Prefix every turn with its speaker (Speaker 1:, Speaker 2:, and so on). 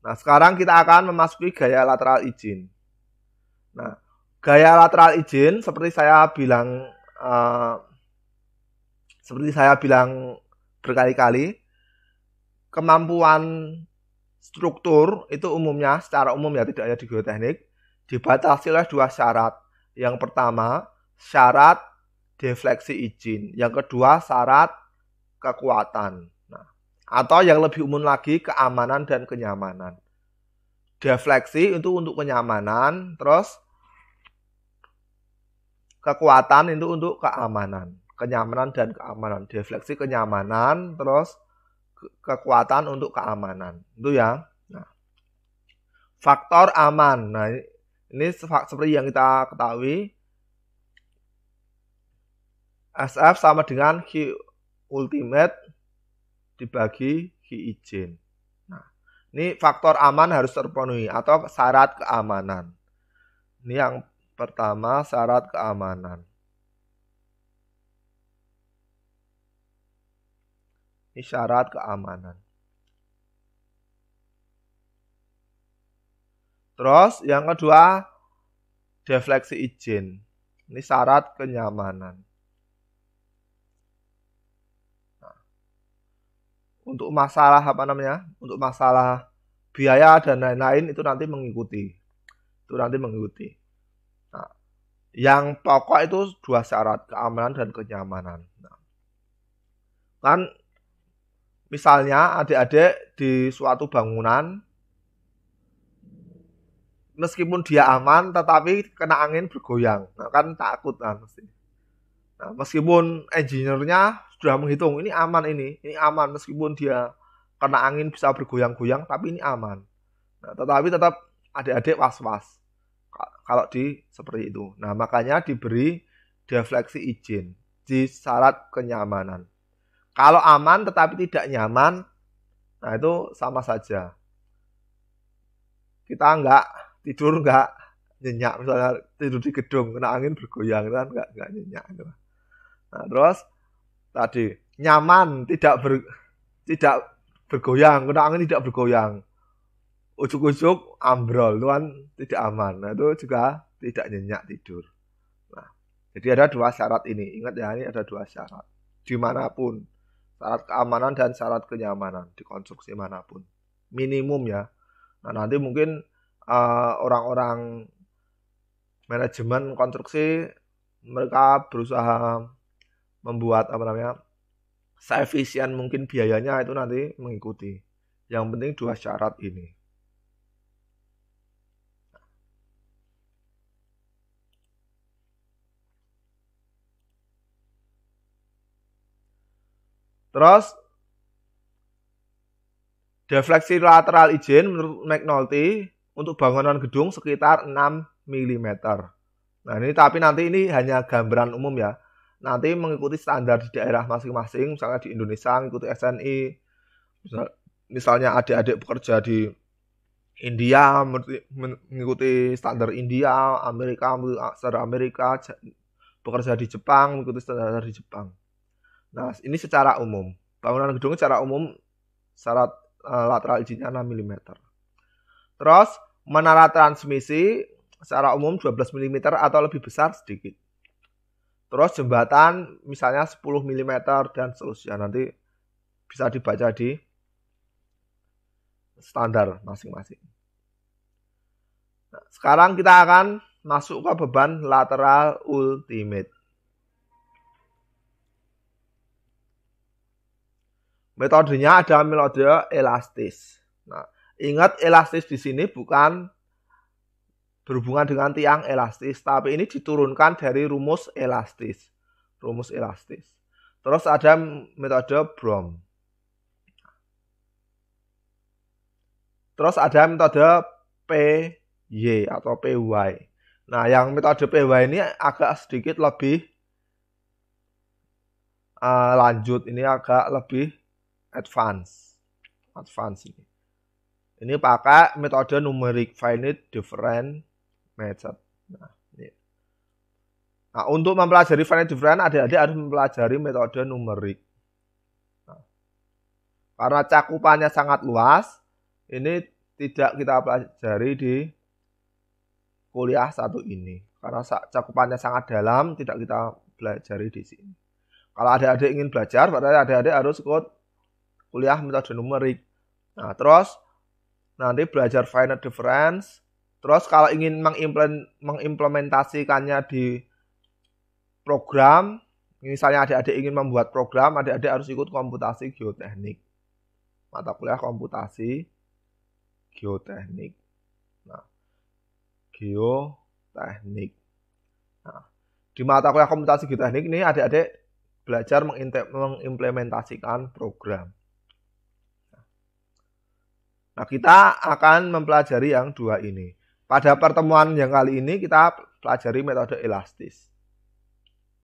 Speaker 1: Nah, sekarang kita akan memasuki gaya lateral izin. Nah, gaya lateral izin seperti saya bilang uh, seperti saya bilang berkali-kali kemampuan struktur itu umumnya secara umum ya tidak hanya di geoteknik dibatasi oleh dua syarat. Yang pertama, syarat defleksi izin. Yang kedua, syarat kekuatan. Atau yang lebih umum lagi keamanan dan kenyamanan. Defleksi itu untuk kenyamanan, terus kekuatan itu untuk keamanan. Kenyamanan dan keamanan. Defleksi kenyamanan, terus kekuatan untuk keamanan. Itu ya. Nah, faktor aman. Nah, ini seperti yang kita ketahui SF sama dengan Q ultimate dibagi ki izin. Nah, ini faktor aman harus terpenuhi atau syarat keamanan. Ini yang pertama syarat keamanan. Ini syarat keamanan. Terus yang kedua defleksi izin. Ini syarat kenyamanan. untuk masalah apa namanya untuk masalah biaya dan lain-lain itu nanti mengikuti itu nanti mengikuti nah, yang pokok itu dua syarat keamanan dan kenyamanan nah, kan misalnya adik-adik di suatu bangunan meskipun dia aman tetapi kena angin bergoyang nah, kan takut kan nah, meskipun engineer-nya sudah menghitung ini aman ini, ini aman meskipun dia kena angin bisa bergoyang-goyang tapi ini aman. Nah, tetapi tetap adik-adik was-was kalau di seperti itu. Nah, makanya diberi defleksi izin di syarat kenyamanan. Kalau aman tetapi tidak nyaman, nah itu sama saja. Kita nggak tidur nggak nyenyak misalnya tidur di gedung kena angin bergoyang kan nggak nggak nyenyak gitu. Nah terus tadi nyaman tidak ber tidak bergoyang kena angin tidak bergoyang ujuk-ujuk ambrol itu kan tidak aman nah, itu juga tidak nyenyak tidur nah jadi ada dua syarat ini ingat ya ini ada dua syarat dimanapun syarat keamanan dan syarat kenyamanan di konstruksi manapun minimum ya nah nanti mungkin orang eh, orang-orang manajemen konstruksi mereka berusaha membuat apa namanya seefisien mungkin biayanya itu nanti mengikuti. Yang penting dua syarat ini. Terus defleksi lateral izin menurut McNulty untuk bangunan gedung sekitar 6 mm. Nah ini tapi nanti ini hanya gambaran umum ya nanti mengikuti standar di daerah masing-masing misalnya di Indonesia mengikuti SNI misalnya adik-adik bekerja di India mengikuti standar India Amerika standar Amerika bekerja di Jepang mengikuti standar di Jepang nah ini secara umum bangunan gedung secara umum syarat uh, lateral izinnya 6 mm terus menara transmisi secara umum 12 mm atau lebih besar sedikit Terus jembatan misalnya 10 mm dan seterusnya. Nanti bisa dibaca di standar masing-masing. Nah, sekarang kita akan masuk ke beban lateral ultimate. Metodenya ada metode elastis. Nah, ingat elastis di sini bukan berhubungan dengan tiang elastis, tapi ini diturunkan dari rumus elastis. Rumus elastis. Terus ada metode Brom. Terus ada metode PY atau PY. Nah, yang metode PY ini agak sedikit lebih uh, lanjut. Ini agak lebih advance. Advance ini. Ini pakai metode numerik finite different Mecet. Nah, ini. Iya. nah untuk mempelajari finite difference, adik-adik harus mempelajari metode numerik. Nah, karena cakupannya sangat luas, ini tidak kita pelajari di kuliah satu ini. Karena cakupannya sangat dalam, tidak kita pelajari di sini. Kalau adik-adik ingin belajar, berarti adik-adik harus ikut kuliah metode numerik. Nah, terus nanti belajar finite difference, Terus kalau ingin mengimplementasikannya di program, misalnya adik-adik ingin membuat program, adik-adik harus ikut komputasi geoteknik. Mata kuliah komputasi geoteknik. Nah, geoteknik. Nah, di mata kuliah komputasi geoteknik ini adik-adik belajar mengimplementasikan program. Nah, kita akan mempelajari yang dua ini. Pada pertemuan yang kali ini kita pelajari metode elastis.